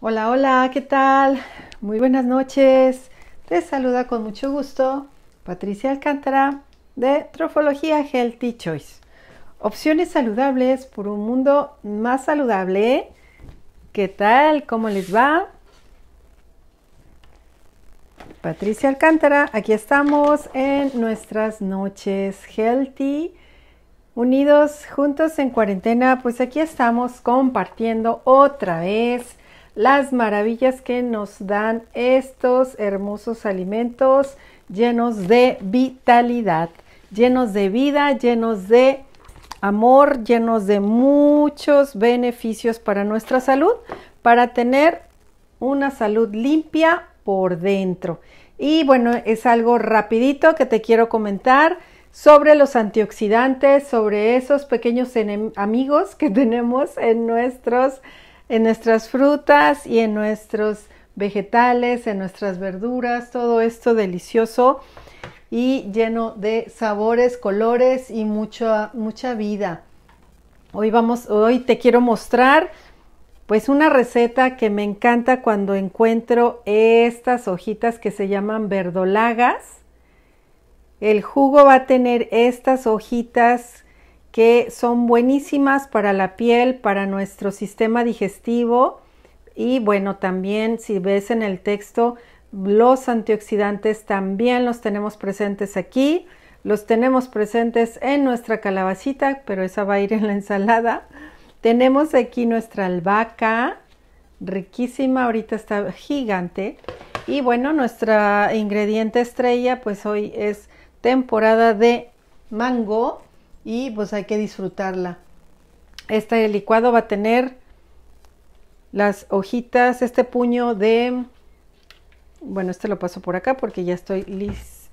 Hola, hola, ¿qué tal? Muy buenas noches. Te saluda con mucho gusto Patricia Alcántara de Trofología Healthy Choice. Opciones saludables por un mundo más saludable. ¿Qué tal? ¿Cómo les va? Patricia Alcántara, aquí estamos en nuestras noches healthy. Unidos, juntos en cuarentena, pues aquí estamos compartiendo otra vez las maravillas que nos dan estos hermosos alimentos llenos de vitalidad, llenos de vida, llenos de amor, llenos de muchos beneficios para nuestra salud, para tener una salud limpia por dentro. Y bueno, es algo rapidito que te quiero comentar sobre los antioxidantes, sobre esos pequeños amigos que tenemos en nuestros en nuestras frutas y en nuestros vegetales, en nuestras verduras, todo esto delicioso y lleno de sabores, colores y mucha, mucha vida. Hoy vamos, hoy te quiero mostrar pues una receta que me encanta cuando encuentro estas hojitas que se llaman verdolagas. El jugo va a tener estas hojitas que son buenísimas para la piel, para nuestro sistema digestivo y bueno, también si ves en el texto, los antioxidantes también los tenemos presentes aquí, los tenemos presentes en nuestra calabacita, pero esa va a ir en la ensalada. Tenemos aquí nuestra albahaca, riquísima, ahorita está gigante. Y bueno, nuestra ingrediente estrella, pues hoy es temporada de mango y pues hay que disfrutarla. Este licuado va a tener las hojitas, este puño de... Bueno, este lo paso por acá porque ya estoy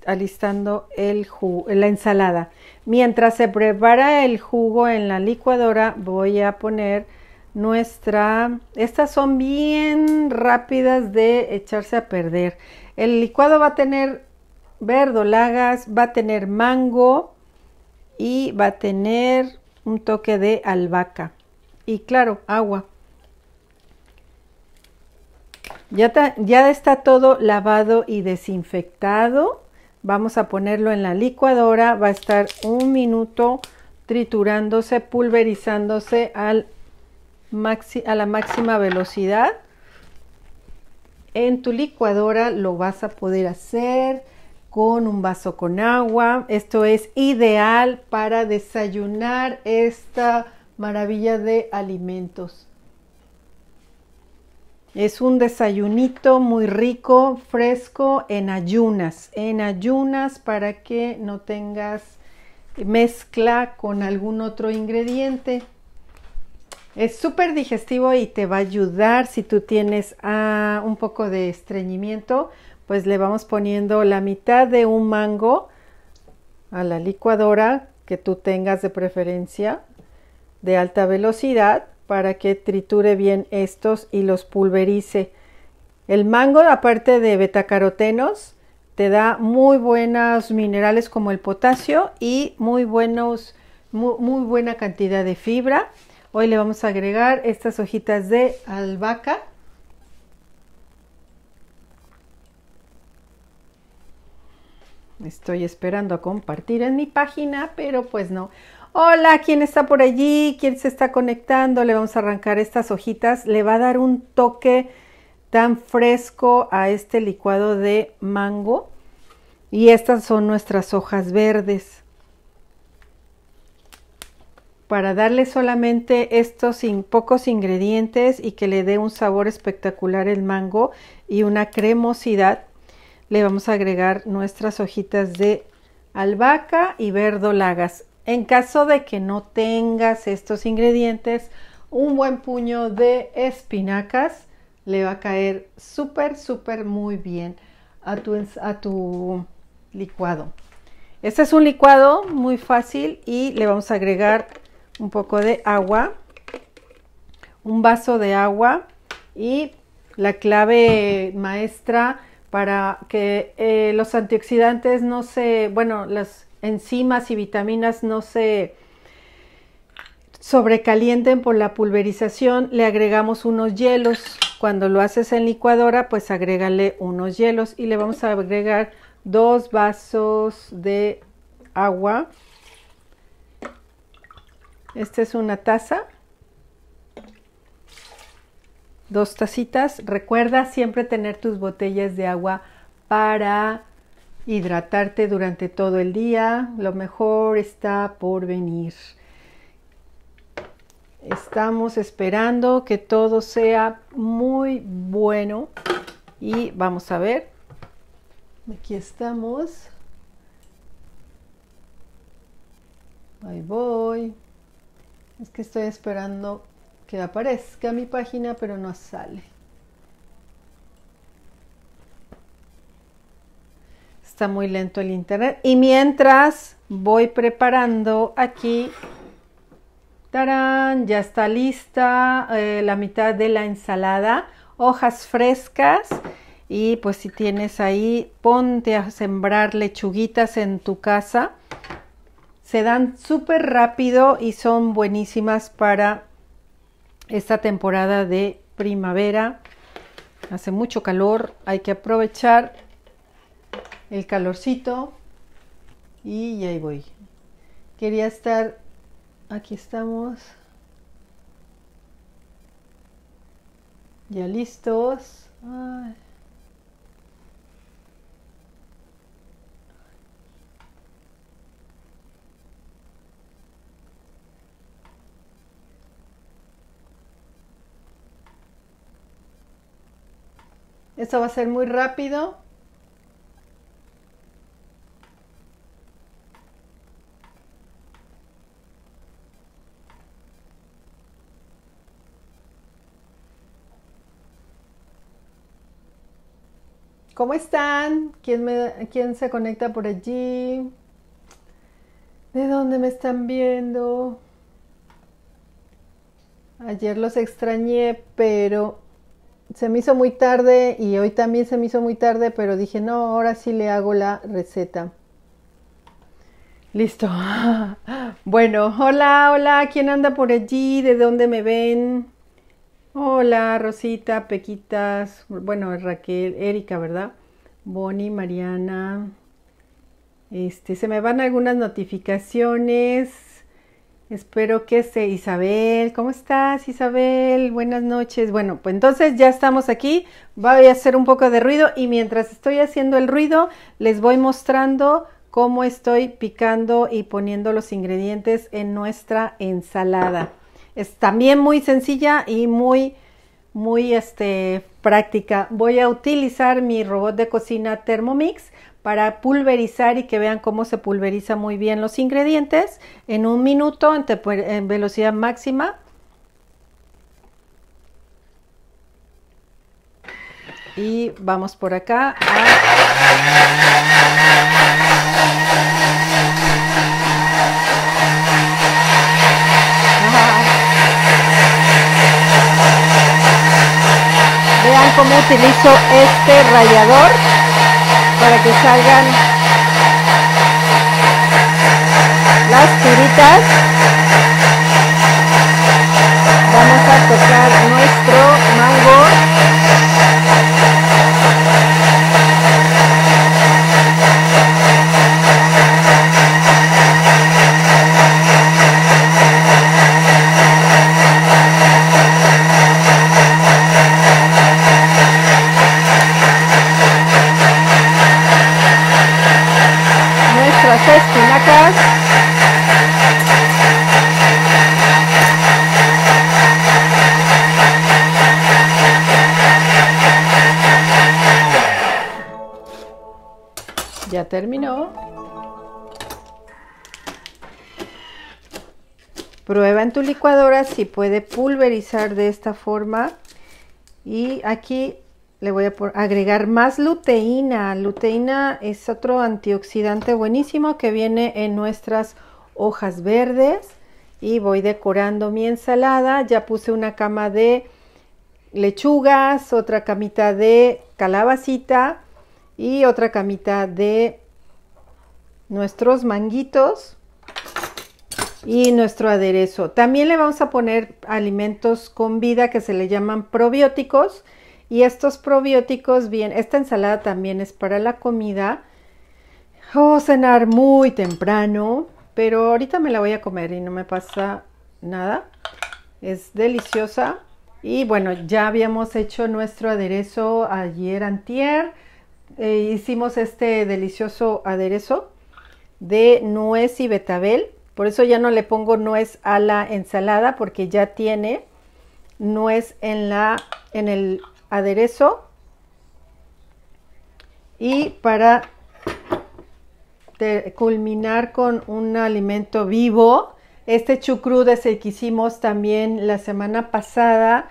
alistando el jugo, la ensalada. Mientras se prepara el jugo en la licuadora, voy a poner nuestra... Estas son bien rápidas de echarse a perder. El licuado va a tener verdolagas, va a tener mango, y va a tener un toque de albahaca y claro, agua. Ya, ya está todo lavado y desinfectado. Vamos a ponerlo en la licuadora. Va a estar un minuto triturándose, pulverizándose al a la máxima velocidad. En tu licuadora lo vas a poder hacer con un vaso con agua. Esto es ideal para desayunar esta maravilla de alimentos. Es un desayunito muy rico, fresco, en ayunas, en ayunas para que no tengas mezcla con algún otro ingrediente. Es súper digestivo y te va a ayudar si tú tienes ah, un poco de estreñimiento pues le vamos poniendo la mitad de un mango a la licuadora que tú tengas de preferencia de alta velocidad para que triture bien estos y los pulverice. El mango, aparte de betacarotenos, te da muy buenos minerales como el potasio y muy, buenos, muy buena cantidad de fibra. Hoy le vamos a agregar estas hojitas de albahaca Estoy esperando a compartir en mi página, pero pues no. Hola, ¿quién está por allí? ¿Quién se está conectando? Le vamos a arrancar estas hojitas. Le va a dar un toque tan fresco a este licuado de mango. Y estas son nuestras hojas verdes. Para darle solamente estos pocos ingredientes y que le dé un sabor espectacular el mango y una cremosidad le vamos a agregar nuestras hojitas de albahaca y verdolagas. En caso de que no tengas estos ingredientes, un buen puño de espinacas le va a caer súper, súper muy bien a tu, a tu licuado. Este es un licuado muy fácil y le vamos a agregar un poco de agua, un vaso de agua y la clave maestra para que eh, los antioxidantes no se, bueno, las enzimas y vitaminas no se sobrecalienten por la pulverización, le agregamos unos hielos. Cuando lo haces en licuadora, pues agrégale unos hielos y le vamos a agregar dos vasos de agua. Esta es una taza dos tacitas. Recuerda siempre tener tus botellas de agua para hidratarte durante todo el día. Lo mejor está por venir. Estamos esperando que todo sea muy bueno y vamos a ver. Aquí estamos. Ahí voy. Es que estoy esperando que aparezca mi página pero no sale. Está muy lento el internet. Y mientras voy preparando aquí, tarán, ya está lista eh, la mitad de la ensalada, hojas frescas. Y pues si tienes ahí, ponte a sembrar lechuguitas en tu casa. Se dan súper rápido y son buenísimas para esta temporada de primavera. Hace mucho calor, hay que aprovechar el calorcito. Y ahí voy. Quería estar, aquí estamos. Ya listos. Esto va a ser muy rápido. ¿Cómo están? ¿Quién, ¿Quién se conecta por allí? ¿De dónde me están viendo? Ayer los extrañé, pero se me hizo muy tarde y hoy también se me hizo muy tarde, pero dije, no, ahora sí le hago la receta. Listo. Bueno, hola, hola, ¿quién anda por allí? ¿De dónde me ven? Hola, Rosita, Pequitas, bueno, Raquel, Erika, ¿verdad? Bonnie, Mariana. Este, se me van algunas notificaciones. Espero que esté Isabel. ¿Cómo estás, Isabel? Buenas noches. Bueno, pues entonces ya estamos aquí. Voy a hacer un poco de ruido y mientras estoy haciendo el ruido, les voy mostrando cómo estoy picando y poniendo los ingredientes en nuestra ensalada. Es también muy sencilla y muy muy este práctica. Voy a utilizar mi robot de cocina Thermomix para pulverizar y que vean cómo se pulveriza muy bien los ingredientes en un minuto en, velocidad máxima. Y vamos por acá. Ah. Vean cómo utilizo este rallador que salgan las tiritas terminó. Prueba en tu licuadora si puede pulverizar de esta forma. Y aquí le voy a agregar más luteína. Luteína es otro antioxidante buenísimo que viene en nuestras hojas verdes. Y voy decorando mi ensalada. Ya puse una cama de lechugas, otra camita de calabacita y otra camita de nuestros manguitos y nuestro aderezo. También le vamos a poner alimentos con vida que se le llaman probióticos y estos probióticos bien, esta ensalada también es para la comida o oh, cenar muy temprano, pero ahorita me la voy a comer y no me pasa nada. Es deliciosa. Y bueno, ya habíamos hecho nuestro aderezo ayer antier eh, hicimos este delicioso aderezo de nuez y betabel. Por eso ya no le pongo nuez a la ensalada porque ya tiene nuez en, la, en el aderezo. Y para culminar con un alimento vivo, este chucrú que hicimos también la semana pasada,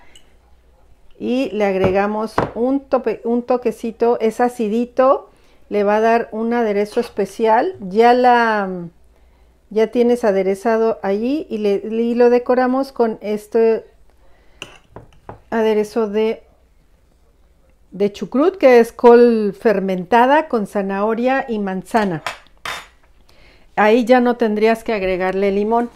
y le agregamos un, tope, un toquecito, es acidito, le va a dar un aderezo especial, ya la ya tienes aderezado allí y, lo decoramos con este aderezo de de chucrut que es col fermentada con zanahoria y manzana. Ahí ya no tendrías que agregarle limón.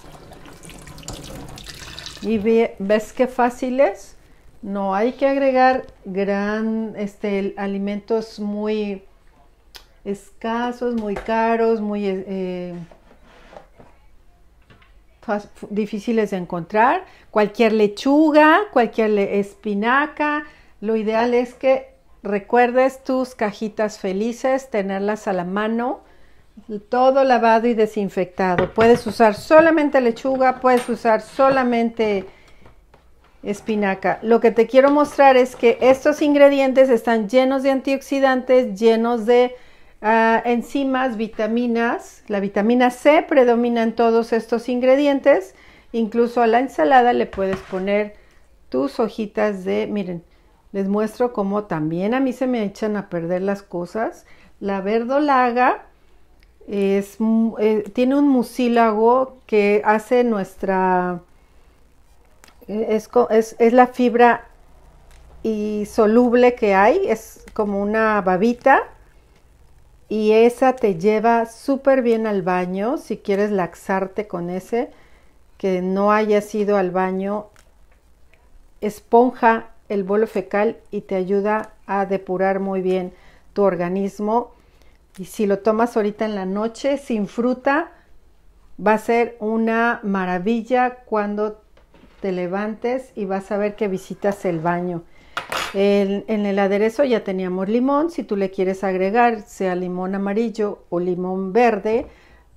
Y ves qué fácil es. No, hay que agregar gran, este, alimentos muy escasos, muy caros, muy eh, difíciles de encontrar. Cualquier lechuga, cualquier espinaca. Lo ideal es que recuerdes tus cajitas felices, tenerlas a la mano, todo lavado y desinfectado. Puedes usar solamente lechuga, puedes usar solamente espinaca. Lo que te quiero mostrar es que estos ingredientes están llenos de antioxidantes, llenos de ah, enzimas, vitaminas. La vitamina C predomina en todos estos ingredientes. Incluso a la ensalada le puedes poner tus hojitas de, miren, les muestro cómo también a mí se me echan a perder las cosas. La verdolaga es, eh, tiene un mucílago que hace nuestra es, es, la fibra y soluble que hay, es como una babita y esa te lleva súper bien al baño si quieres laxarte con ese que no haya sido al baño esponja el bolo fecal y te ayuda a depurar muy bien tu organismo y si lo tomas ahorita en la noche sin fruta va a ser una maravilla cuando te levantes y vas a ver que visitas el baño. en el aderezo ya teníamos limón, si tú le quieres agregar sea limón amarillo o limón verde,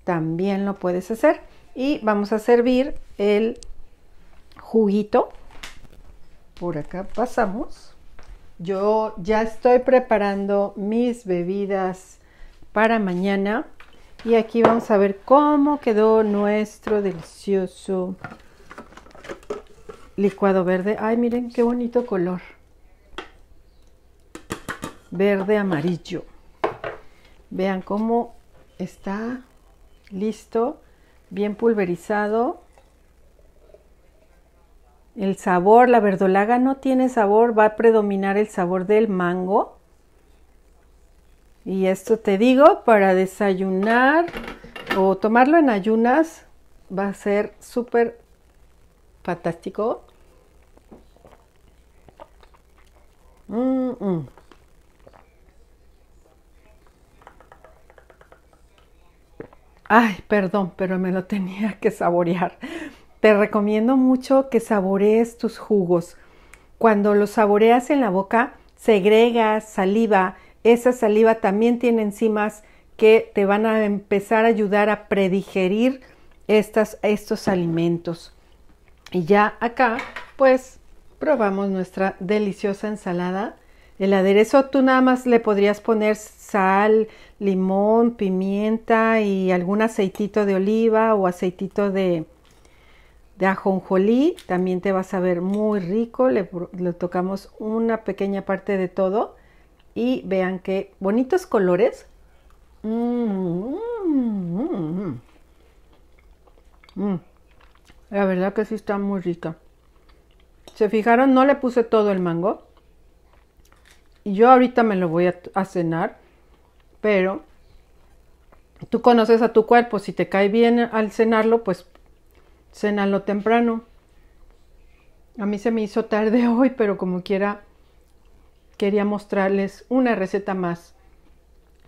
también lo puedes hacer. Y vamos a servir el juguito. Por acá pasamos. Yo ya estoy preparando mis bebidas para mañana. Y aquí vamos a ver cómo quedó nuestro delicioso licuado verde. Ay, miren qué bonito color. Verde amarillo. Vean cómo está listo, bien pulverizado. El sabor, la verdolaga no tiene sabor, va a predominar el sabor del mango. Y esto te digo, para desayunar o tomarlo en ayunas va a ser súper fantástico. Ay, perdón, pero me lo tenía que saborear. Te recomiendo mucho que saborees tus jugos. Cuando los saboreas en la boca, segrega saliva. Esa saliva también tiene enzimas que te van a empezar a ayudar a predigerir estas, estos alimentos. Y ya acá, pues probamos nuestra deliciosa ensalada. El aderezo tú nada más le podrías poner sal, limón, pimienta y algún aceitito de oliva o aceitito de, ajonjolí. También te vas a ver muy rico. Le, tocamos una pequeña parte de todo. Y vean qué bonitos colores. Mm, mm, mm, la verdad que sí está muy rica. ¿Se fijaron? No le puse todo el mango. Y yo ahorita me lo voy a, cenar. Pero tú conoces a tu cuerpo. Si te cae bien al cenarlo, pues cénalo temprano. A mí se me hizo tarde hoy, pero como quiera, quería mostrarles una receta más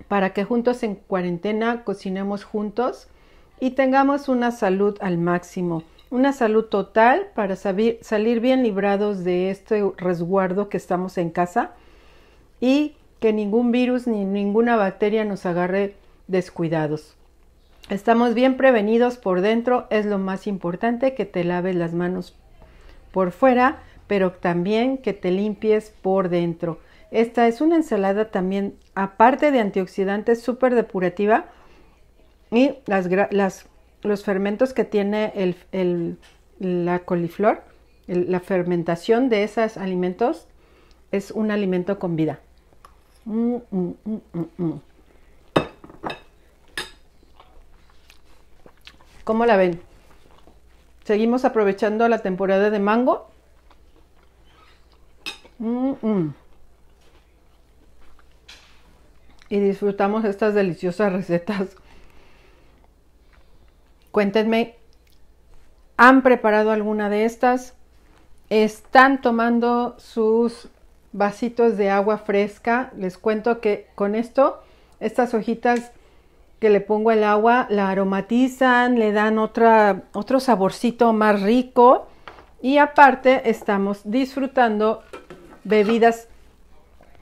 para que juntos en cuarentena cocinemos juntos y tengamos una salud al máximo una salud total para salir, bien librados de este resguardo que estamos en casa y que ningún virus ni ninguna bacteria nos agarre descuidados. Estamos bien prevenidos por dentro, es lo más importante que te laves las manos por fuera, pero también que te limpies por dentro. Esta es una ensalada también, aparte de antioxidantes, súper depurativa y las, las los fermentos que tiene la coliflor, la fermentación de esos alimentos es un alimento con vida. Mm, mm, mm, ¿Cómo la ven? Seguimos aprovechando la temporada de mango. Y disfrutamos estas deliciosas recetas Cuéntenme, ¿han preparado alguna de estas? ¿Están tomando sus vasitos de agua fresca? Les cuento que con esto, estas hojitas que le pongo el agua, la aromatizan, le dan otro saborcito más rico y aparte estamos disfrutando bebidas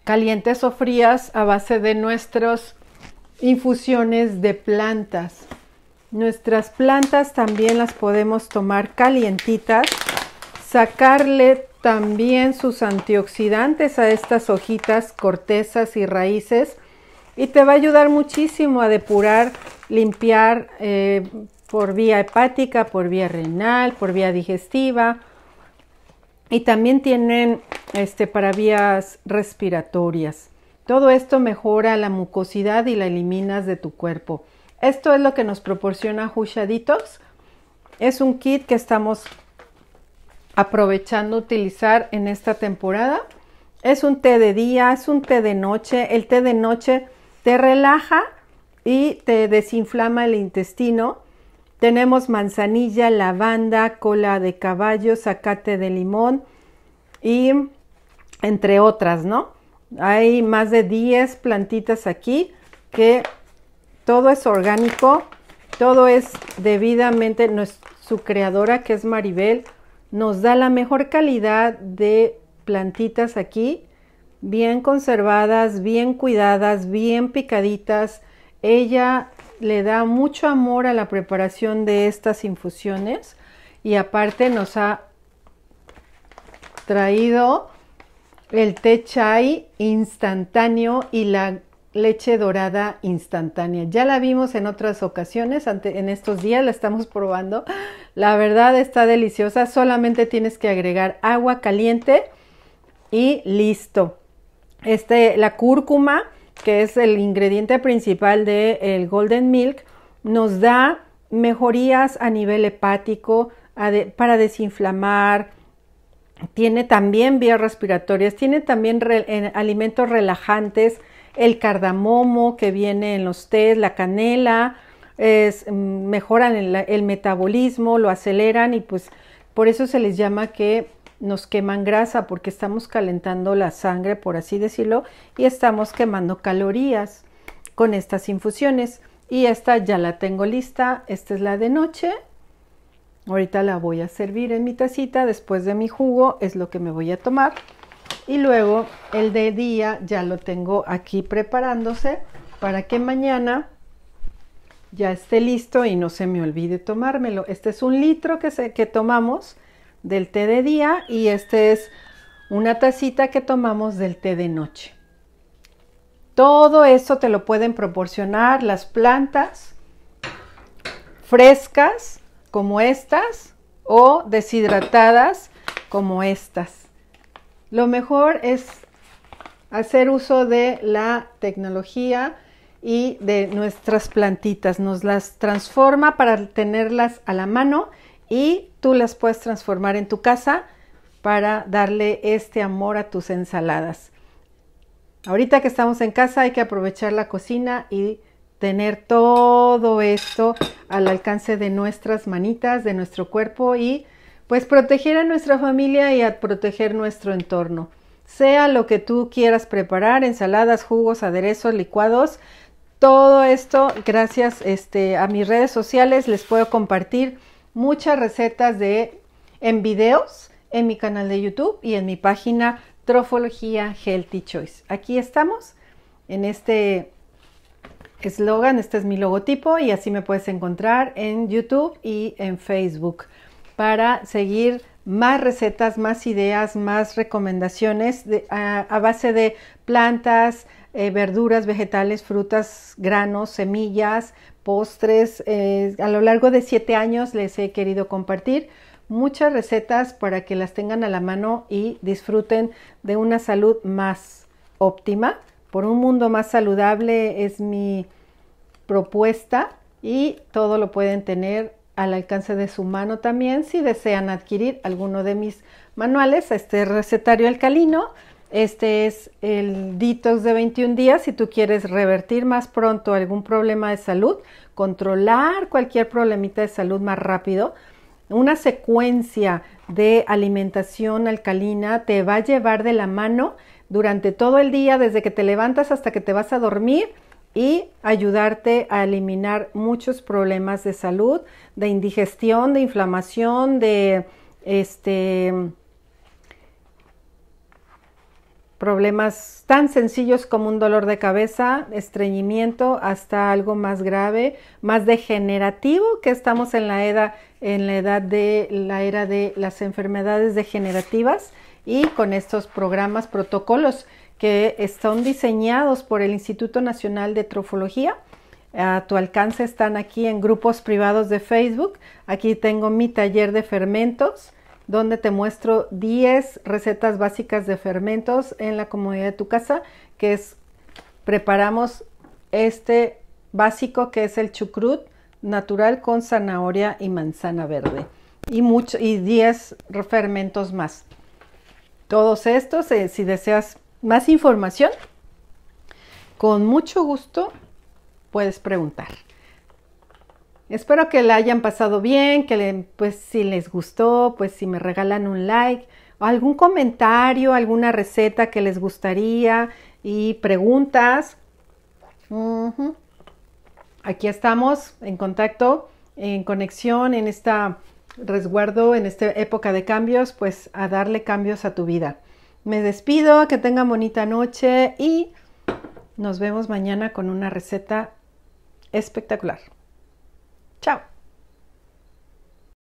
calientes o frías a base de nuestras infusiones de plantas. Nuestras plantas también las podemos tomar calientitas, sacarle también sus antioxidantes a estas hojitas, cortezas y raíces y te va a ayudar muchísimo a depurar, limpiar eh, por vía hepática, por vía renal, por vía digestiva y también tienen este, para vías respiratorias. Todo esto mejora la mucosidad y la eliminas de tu cuerpo. Esto es lo que nos proporciona Husha Es un kit que estamos aprovechando utilizar en esta temporada. Es un té de día, es un té de noche. El té de noche te relaja y te desinflama el intestino. Tenemos manzanilla, lavanda, cola de caballo, zacate de limón y entre otras, ¿no? Hay más de 10 plantitas aquí que todo es orgánico, todo es debidamente, su creadora que es Maribel, nos da la mejor calidad de plantitas aquí, bien conservadas, bien cuidadas, bien picaditas. Ella le da mucho amor a la preparación de estas infusiones y aparte nos ha traído el té chai instantáneo y la leche dorada instantánea. Ya la vimos en otras ocasiones, en estos días la estamos probando. La verdad está deliciosa, solamente tienes que agregar agua caliente y listo. Este, la cúrcuma, que es el ingrediente principal del el Golden Milk, nos da mejorías a nivel hepático para desinflamar, tiene también vías respiratorias, tiene también alimentos relajantes, el cardamomo que viene en los tés, la canela, mm, mejoran el, el, metabolismo, lo aceleran y pues por eso se les llama que nos queman grasa porque estamos calentando la sangre, por así decirlo, y estamos quemando calorías con estas infusiones. Y esta ya la tengo lista, esta es la de noche. Ahorita la voy a servir en mi tacita, después de mi jugo es lo que me voy a tomar. Y luego el de día ya lo tengo aquí preparándose para que mañana ya esté listo y no se me olvide tomármelo. Este es un litro que, se, que tomamos del té de día y este es una tacita que tomamos del té de noche. Todo eso te lo pueden proporcionar las plantas frescas como estas o deshidratadas como estas. Lo mejor es hacer uso de la tecnología y de nuestras plantitas. Nos las transforma para tenerlas a la mano y tú las puedes transformar en tu casa para darle este amor a tus ensaladas. Ahorita que estamos en casa hay que aprovechar la cocina y tener todo esto al alcance de nuestras manitas, de nuestro cuerpo y pues proteger a nuestra familia y a proteger nuestro entorno. Sea lo que tú quieras preparar, ensaladas, jugos, aderezos, licuados, todo esto gracias este, a mis redes sociales les puedo compartir muchas recetas de en videos en mi canal de YouTube y en mi página Trofología Healthy Choice. Aquí estamos en este eslogan, este es mi logotipo y así me puedes encontrar en YouTube y en Facebook para seguir más recetas, más ideas, más recomendaciones a, base de plantas, eh, verduras, vegetales, frutas, granos, semillas, postres. Eh, a lo largo de siete años les he querido compartir muchas recetas para que las tengan a la mano y disfruten de una salud más óptima. Por un mundo más saludable es mi propuesta y todo lo pueden tener al alcance de su mano también si desean adquirir alguno de mis manuales, este recetario alcalino. Este es el detox de 21 días. Si tú quieres revertir más pronto algún problema de salud, controlar cualquier problemita de salud más rápido, una secuencia de alimentación alcalina te va a llevar de la mano durante todo el día, desde que te levantas hasta que te vas a dormir y ayudarte a eliminar muchos problemas de salud, de indigestión, de inflamación, de este problemas tan sencillos como un dolor de cabeza, estreñimiento, hasta algo más grave, más degenerativo, que estamos en la edad, en la edad de la era de las enfermedades degenerativas y con estos programas, protocolos que son diseñados por el Instituto Nacional de Trofología. A tu alcance están aquí en grupos privados de Facebook. Aquí tengo mi taller de fermentos, donde te muestro 10 recetas básicas de fermentos en la comodidad de tu casa, que es preparamos este básico que es el chucrut natural con zanahoria y manzana verde y mucho, y 10 fermentos más. Todos estos, eh, si deseas más información, con mucho gusto puedes preguntar. Espero que la hayan pasado bien, que pues si les gustó, pues si me regalan un like, o algún comentario, alguna receta que les gustaría y preguntas. Aquí estamos en contacto, en conexión, en esta resguardo, en esta época de cambios, pues a darle cambios a tu vida. Me despido, que tengan bonita noche y nos vemos mañana con una receta espectacular. Chao.